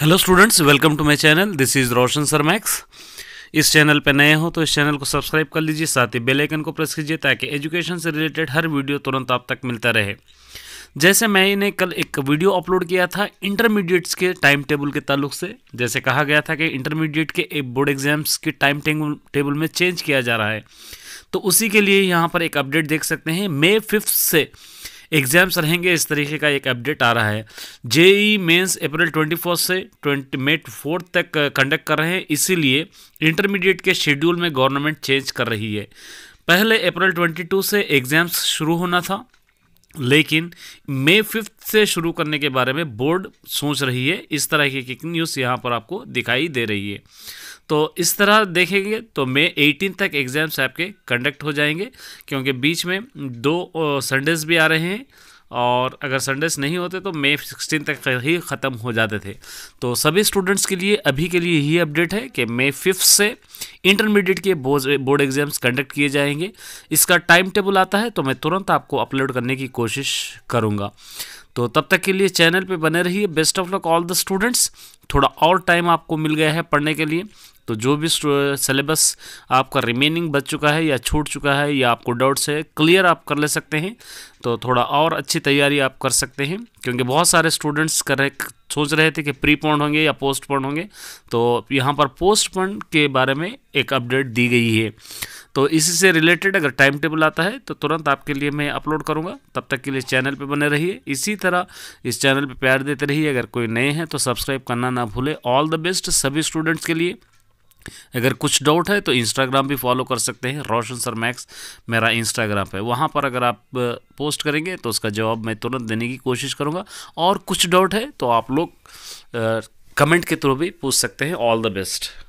hello students welcome to my channel this is Roshan sir Max इस channel पर नए हो तो इस चैनल को सब्सक्राइब कर लीजिए साथ ही बेल आइकन को प्रेस कीजिए ताकि एजुकेशन से रिलेटेड हर वीडियो तुरंत आप तक मिलता रहे जैसे मैंने कल एक वीडियो अपलोड किया था इंटरमीडिएट्स के टाइम टेबल के ताल्लुक से जैसे कहा गया था कि इंटरमीडिएट के बोर्ड एग्जाम्स के टाइम टेबल में चेंज किया जा रहा है तो उसी के लिए यहाँ पर एक अपडेट देख सकते हैं मे फिफ्थ से एग्जाम्स रहेंगे इस तरीके का एक अपडेट आ रहा है जेई मेंस अप्रैल ट्वेंटी से ट्वेंटी मे फोर्थ तक कंडक्ट कर रहे हैं इसीलिए इंटरमीडिएट के शेड्यूल में गवर्नमेंट चेंज कर रही है पहले अप्रैल 22 से एग्ज़ाम्स शुरू होना था लेकिन मे फिफ्थ से शुरू करने के बारे में बोर्ड सोच रही है इस तरह की न्यूज़ यहाँ पर आपको दिखाई दे रही है तो इस तरह देखेंगे तो मई एटीन तक एग्ज़ाम्स आपके कंडक्ट हो जाएंगे क्योंकि बीच में दो संडेज भी आ रहे हैं और अगर संडेस नहीं होते तो मई सिक्सटीन तक ही ख़त्म हो जाते थे तो सभी स्टूडेंट्स के लिए अभी के लिए यही अपडेट है कि मई फिफ्थ से इंटरमीडिएट के बोर्ड एग्ज़ाम्स कंडक्ट किए जाएंगे इसका टाइम टेबल आता है तो मैं तुरंत आपको अपलोड करने की कोशिश करूँगा तो तब तक के लिए चैनल पे बने रहिए best of luck all the students थोड़ा और टाइम आपको मिल गया है पढ़ने के लिए तो जो भी सिलेबस आपका रिमेनिंग बच चुका है या छूट चुका है या आपको डाउट्स है क्लियर आप कर ले सकते हैं तो थोड़ा और अच्छी तैयारी आप कर सकते हैं क्योंकि बहुत सारे स्टूडेंट्स कर रहे सोच रहे थे कि प्री पॉन्ड होंगे या पोस्ट पॉन्ड होंगे तो यहाँ पर पोस्ट पॉन्ड के बारे में एक अपडेट दी गई है तो इससे रिलेटेड अगर टाइम टेबल आता है तो तुरंत आपके लिए मैं अपलोड करूँगा तब तक के लिए चैनल पर बने रहिए इसी तरह इस चैनल पर प्यार देते रहिए अगर कोई नए हैं तो सब्सक्राइब करना ना भूलें ऑल द बेस्ट सभी स्टूडेंट्स के लिए अगर कुछ डाउट है तो इंस्टाग्राम भी फॉलो कर सकते हैं रोशन सर मैक्स मेरा इंस्टाग्राम है वहाँ पर अगर आप पोस्ट करेंगे तो उसका जवाब मैं तुरंत देने की कोशिश करूँगा और कुछ डाउट है तो आप लोग कमेंट के थ्रू भी पूछ सकते हैं ऑल द बेस्ट